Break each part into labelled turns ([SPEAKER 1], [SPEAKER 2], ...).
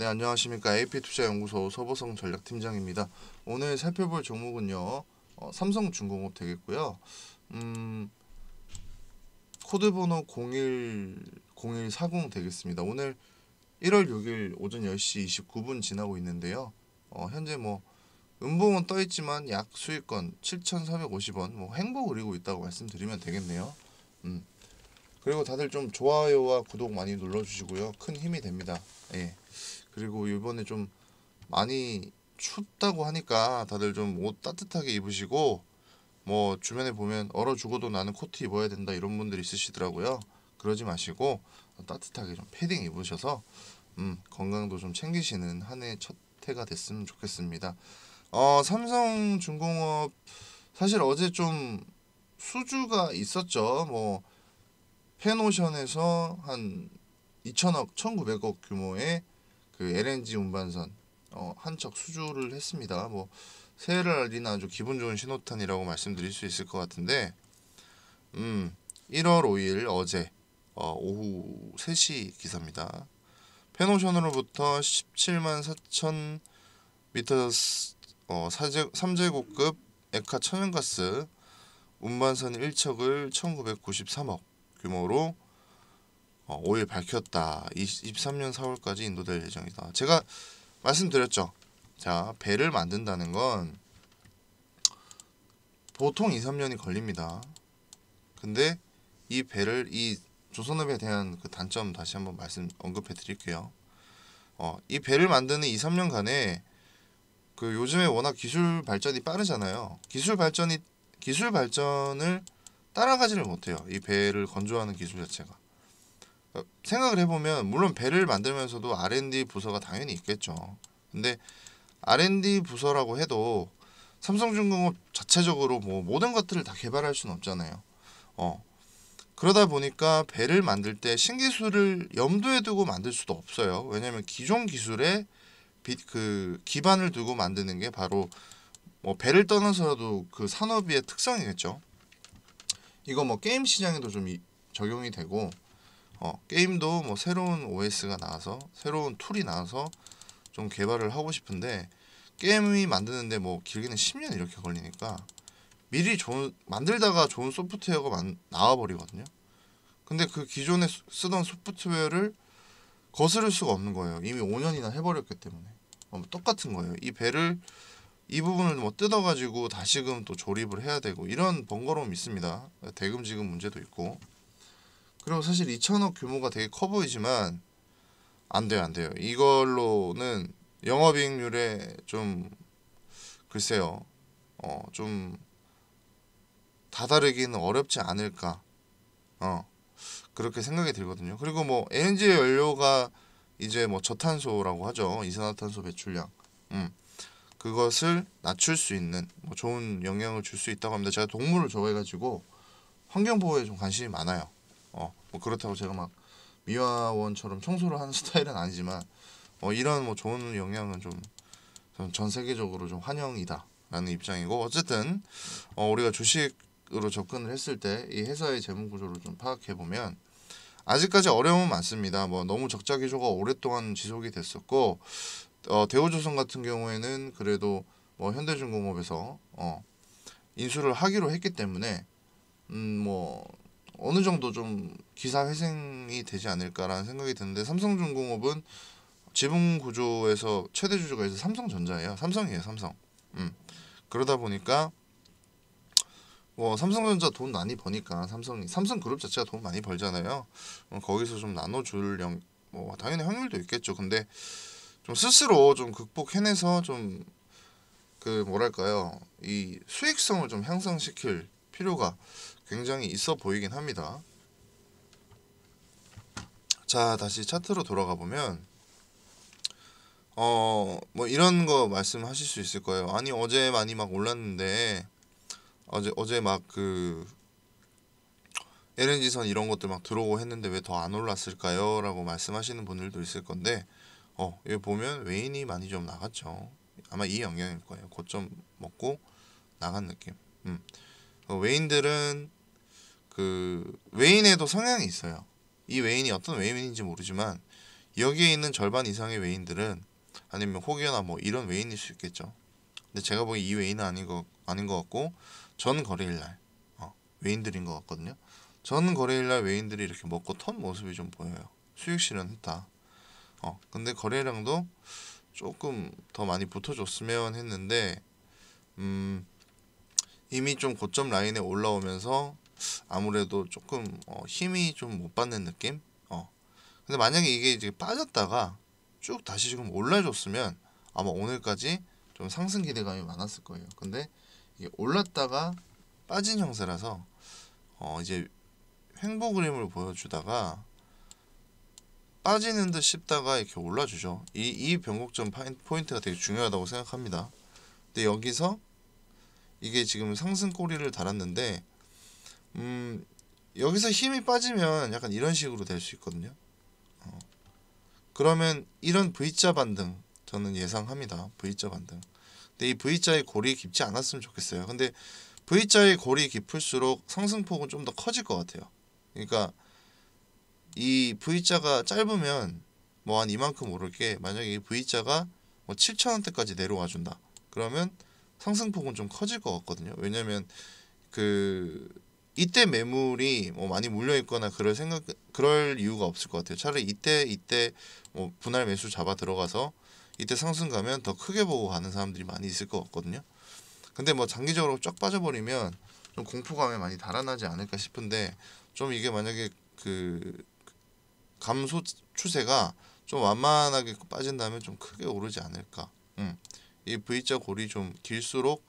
[SPEAKER 1] 네, 안녕하십니까. AP투자연구소 서보성 전략팀장입니다. 오늘 살펴볼 종목은요. 어, 삼성중공업 되겠고요. 음, 코드번호 01, 0140 되겠습니다. 오늘 1월 6일 오전 10시 29분 지나고 있는데요. 어, 현재 뭐 음봉은 떠있지만 약 수익권 7,450원 뭐 행보 그리고 있다고 말씀드리면 되겠네요. 음. 그리고 다들 좀 좋아요와 구독 많이 눌러주시고요. 큰 힘이 됩니다. 예. 그리고 이번에 좀 많이 춥다고 하니까 다들 좀 옷 따뜻하게 입으시고 뭐 주변에 보면 얼어 죽어도 나는 코트 입어야 된다 이런 분들 있으시더라고요. 그러지 마시고 따뜻하게 좀 패딩 입으셔서 음, 건강도 좀 챙기시는 한 해 첫 해가 됐으면 좋겠습니다. 어, 삼성중공업 사실 어제 좀 수주가 있었죠. 뭐 페노션에서 한 2천억, 1,900억 규모의 그 LNG 운반선 어, 한 척 수주를 했습니다. 뭐 새해를 알리는 아주 기분 좋은 신호탄이라고 말씀드릴 수 있을 것 같은데 음 1월 5일 어제 어, 오후 3시 기사입니다. 페노션으로부터 17만 4천 미터 어, 3제곱급 에카 천연가스 운반선 1척을 1993억 규모로 어, 5일 밝혔다. 23년 4월까지 인도될 예정이다. 제가 말씀드렸죠. 자, 배를 만든다는 건 보통 2, 3년이 걸립니다. 근데 이 배를 이 조선업에 대한 그 단점 다시 한번 말씀 언급해 드릴게요. 어, 이 배를 만드는 2, 3년간에 그 요즘에 워낙 기술 발전이 빠르잖아요. 기술 발전이 기술 발전을 따라가지를 못해요. 이 배를 건조하는 기술 자체가. 어, 생각을 해보면 물론 배를 만들면서도 R&D 부서가 당연히 있겠죠. 근데 R&D 부서라고 해도 삼성중공업 자체적으로 뭐 모든 것들을 다 개발할 수는 없잖아요. 어. 그러다 보니까 배를 만들 때 신기술을 염두에 두고 만들 수도 없어요. 왜냐하면 기존 기술에 그 기반을 두고 만드는 게 바로 뭐 배를 떠나서라도 그 산업의 특성이겠죠. 이거 뭐 게임 시장에도 좀 이, 적용이 되고 어, 게임도 뭐 새로운 OS가 나와서 새로운 툴이 나와서 좀 개발을 하고 싶은데 게임이 만드는데 뭐 길게는 10년 이렇게 걸리니까 미리 좋은 만들다가 좋은 소프트웨어가 만, 나와버리거든요. 근데 그 기존에 쓰던 소프트웨어를 거스를 수가 없는 거예요. 이미 5년이나 해버렸기 때문에 어, 뭐 똑같은 거예요. 이 배를 이 부분을 뭐 뜯어가지고 다시금 또 조립을 해야 되고 이런 번거로움이 있습니다. 대금 지금 문제도 있고 그리고 사실 2천억 규모가 되게 커 보이지만 안 돼요 안 돼요 이걸로는 영업이익률에 좀 글쎄요 어 좀 다다르기는 어렵지 않을까 어 그렇게 생각이 들거든요 그리고 뭐 LNG 연료가 이제 뭐 저탄소라고 하죠 이산화탄소 배출량 음 그것을 낮출 수 있는 뭐 좋은 영향을 줄 수 있다고 합니다 제가 동물을 좋아해가지고 환경 보호에 좀 관심이 많아요 어, 뭐 그렇다고 제가 막 미화원처럼 청소를 하는 스타일은 아니지만 어, 이런 뭐 좋은 영향은 좀전 세계적으로 좀 환영이다라는 입장이고 어쨌든 어, 우리가 주식으로 접근을 했을 때 이 회사의 재무 구조를 좀 파악해 보면 아직까지 어려움은 많습니다. 뭐 너무 적자 기조가 오랫동안 지속이 됐었고 어, 대우조선 같은 경우에는 그래도 뭐 현대중공업에서 어, 인수를 하기로 했기 때문에 음, 뭐 어느 정도 좀 기사 회생이 되지 않을까라는 생각이 드는데 삼성중공업은 지분 구조에서 최대 주주가 이제 삼성전자예요. 삼성이에요, 삼성. 음. 그러다 보니까 뭐 삼성전자 돈 많이 버니까 삼성이 삼성그룹 자체가 돈 많이 벌잖아요. 어, 거기서 좀 나눠줄령 뭐 당연히 확률도 있겠죠. 근데 좀 스스로 좀 극복해내서 좀 그 뭐랄까요 이 수익성을 좀 향상시킬 필요가 굉장히 있어 보이긴 합니다. 자, 다시 차트로 돌아가 보면 어, 뭐 이런 거 말씀하실 수 있을 거예요. 아니, 어제 많이 막 올랐는데 어제 어제 막 그 LNG선 이런 것들 막 들어오고 했는데 왜 더 안 올랐을까요? 라고 말씀하시는 분들도 있을 건데 어, 여기 보면 외인이 많이 좀 나갔죠. 아마 이 영향일 거예요. 고점 먹고 나간 느낌. 음. 외인들은 어, 그 외인에도 성향이 있어요. 이 외인이 어떤 외인인지 모르지만 여기에 있는 절반 이상의 외인들은 아니면 혹여나 뭐 이런 외인일 수 있겠죠. 근데 제가 보기 이 외인은 아닌 거 아닌 것 같고 전 거래일 날 어, 외인들인 것 같거든요. 전 거래일 날 외인들이 이렇게 먹고 턴 모습이 좀 보여요. 수익 실현했다. 어 근데 거래량도 조금 더 많이 붙어줬으면 했는데 음 이미 좀 고점 라인에 올라오면서 아무래도 조금 어, 힘이 좀 못 받는 느낌? 어. 근데 만약에 이게 이제 빠졌다가 쭉 다시 지금 올라줬으면 아마 오늘까지 좀 상승 기대감이 많았을 거예요. 근데 이게 올랐다가 빠진 형세라서 어 이제 횡보 그림을 보여주다가 빠지는 듯 싶다가 이렇게 올라주죠. 이, 이 변곡점 포인트가 되게 중요하다고 생각합니다. 근데 여기서 이게 지금 상승 꼬리를 달았는데 음, 여기서 힘이 빠지면 약간 이런 식으로 될 수 있거든요. 어. 그러면 이런 V자 반등 저는 예상합니다. V자 반등. 근데 이 V자의 골이 깊지 않았으면 좋겠어요. 근데 V자의 골이 깊을수록 상승폭은 좀 더 커질 것 같아요. 그러니까 이 V자가 짧으면 뭐 한 이만큼 오를게 만약에 이 V자가 뭐 7천원대까지 내려와 준다. 그러면 상승폭은 좀 커질 것 같거든요. 왜냐면 그 이때 매물이 뭐 많이 몰려 있거나 그럴 생각 그럴 이유가 없을 것 같아요. 차라리 이때 이때 뭐 분할 매수 잡아 들어가서 이때 상승 가면 더 크게 보고 가는 사람들이 많이 있을 것 같거든요. 근데 뭐 장기적으로 쫙 빠져버리면 좀 공포감에 많이 달아나지 않을까 싶은데 좀 이게 만약에 그 감소 추세가 좀 완만하게 빠진다면 좀 크게 오르지 않을까. 음. 이 V자 골이 좀 길수록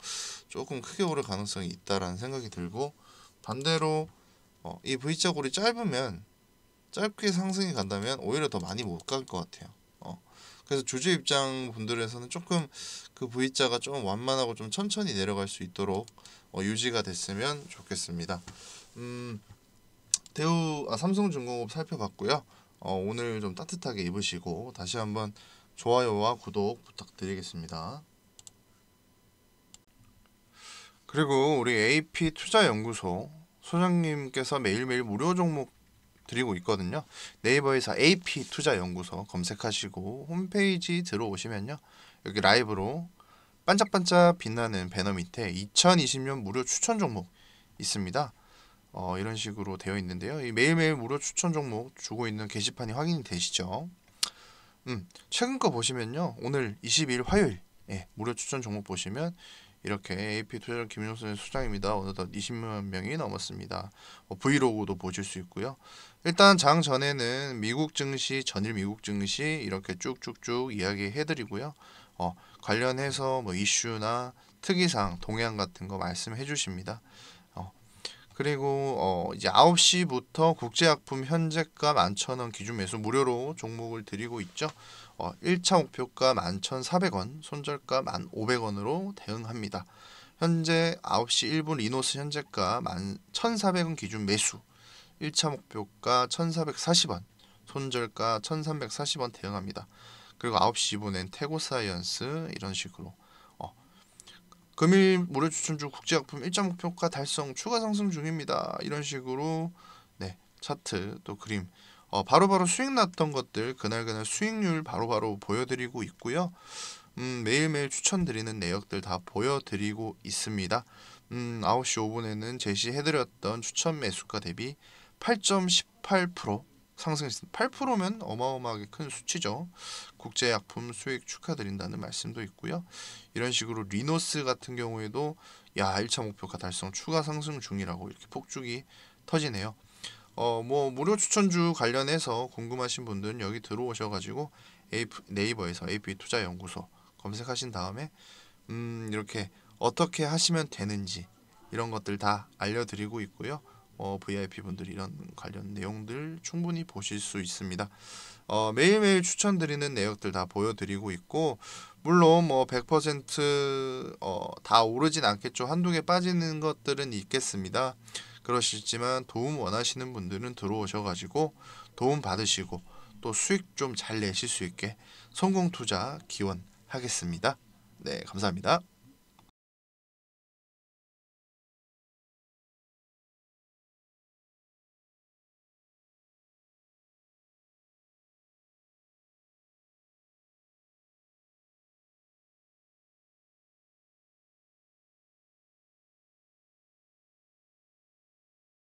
[SPEAKER 1] 조금 크게 오를 가능성이 있다라는 생각이 들고 반대로 어, 이 V자 골이 짧으면 짧게 상승이 간다면 오히려 더 많이 못 갈 것 같아요. 어. 그래서 주주 입장 분들에서는 조금 그 V자가 좀 완만하고 좀 천천히 내려갈 수 있도록 어, 유지가 됐으면 좋겠습니다. 음, 대우 아, 삼성중공업 살펴봤고요. 어, 오늘 좀 따뜻하게 입으시고 다시 한번 좋아요와 구독 부탁드리겠습니다. 그리고 우리 AP 투자연구소 소장님께서 매일매일 무료 종목 드리고 있거든요. 네이버에서 AP 투자연구소 검색하시고 홈페이지 들어오시면요. 여기 라이브로 반짝반짝 빛나는 배너 밑에 2020년 무료 추천 종목 있습니다. 어, 이런 식으로 되어 있는데요. 이 매일매일 무료 추천 종목 주고 있는 게시판이 확인이 되시죠. 음, 최근 거 보시면요. 오늘 22일 화요일 예, 무료 추천 종목 보시면 이렇게 AP 투자전 김용선 수장입니다. 어느덧 20만 명이 넘었습니다. 뭐 브이로그도 보실 수 있고요. 일단 장 전에는 미국 증시, 전일 미국 증시 이렇게 쭉쭉쭉 이야기해드리고요. 어, 관련해서 뭐 이슈나 특이사항, 동향 같은 거 말씀해 주십니다. 어, 그리고 어, 이제 9시부터 국제약품 현재가 11,000원 기준 매수 무료로 종목을 드리고 있죠. 어, 1차 목표가 11,400원, 손절가 1,500원으로 대응합니다. 현재 9시 1분 리노스 현재가 1,400원 기준 매수, 1차 목표가 1,440원, 손절가 1,340원 대응합니다. 그리고 9시 2분엔 태고사이언스 이런 식으로 어, 금일 무료추천주 국제약품 1차 목표가 달성 추가 상승 중입니다. 이런 식으로 네 차트 또 그림 어, 바로바로 수익 났던 것들 그날그날 수익률 바로바로 보여드리고 있고요. 음, 매일매일 추천드리는 내역들 다 보여드리고 있습니다. 음, 9시 5분에는 제시해드렸던 추천 매수가 대비 8.18% 상승했습니다. 8%면 어마어마하게 큰 수치죠. 국제약품 수익 축하드린다는 말씀도 있고요. 이런 식으로 리노스 같은 경우에도 야 1차 목표가 달성 추가 상승 중이라고 이렇게 폭죽이 터지네요. 어, 뭐 무료 추천주 관련해서 궁금하신 분들은 여기 들어오셔 가지고 네이버에서 AP 투자 연구소 검색하신 다음에 음, 이렇게 어떻게 하시면 되는지 이런 것들 다 알려드리고 있고요. 어, VIP 분들 이런 관련 내용들 충분히 보실 수 있습니다. 어, 매일매일 추천드리는 내역들 다 보여드리고 있고 물론 뭐 100%다 어, 오르진 않겠죠. 한두 개 빠지는 것들은 있겠습니다. 그러시지만 도움 원하시는 분들은 들어오셔가지고 도움 받으시고 또 수익 좀 잘 내실 수 있게 성공 투자 기원하겠습니다. 네, 감사합니다.